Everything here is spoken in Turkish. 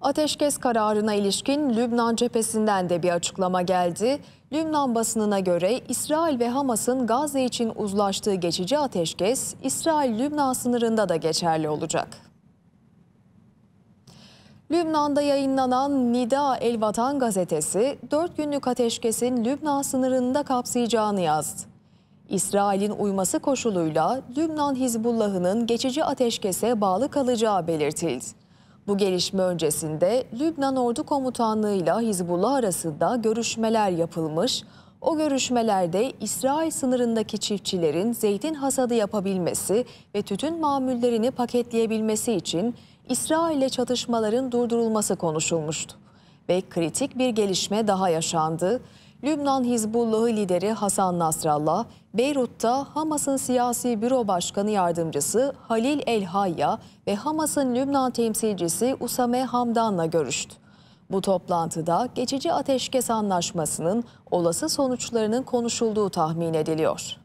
Ateşkes kararına ilişkin Lübnan cephesinden de bir açıklama geldi. Lübnan basınına göre İsrail ve Hamas'ın Gazze için uzlaştığı geçici ateşkes İsrail-Lübnan sınırında da geçerli olacak. Lübnan'da yayınlanan Nida El Vatan gazetesi 4 günlük ateşkesin Lübnan sınırında kapsayacağını yazdı. İsrail'in uyması koşuluyla Lübnan Hizbullah'ının geçici ateşkese bağlı kalacağı belirtildi. Bu gelişme öncesinde Lübnan Ordu Komutanlığı ile Hizbullah arasında görüşmeler yapılmış, o görüşmelerde İsrail sınırındaki çiftçilerin zeytin hasadı yapabilmesi ve tütün mamullerini paketleyebilmesi için İsrail ile çatışmaların durdurulması konuşulmuştu. Ve kritik bir gelişme daha yaşandı. Lübnan Hizbullah'ı lideri Hasan Nasrallah, Beyrut'ta Hamas'ın siyasi büro başkanı yardımcısı Halil El Hayya ve Hamas'ın Lübnan temsilcisi Usame Hamdan'la görüştü. Bu toplantıda geçici ateşkes anlaşmasının olası sonuçlarının konuşulduğu tahmin ediliyor.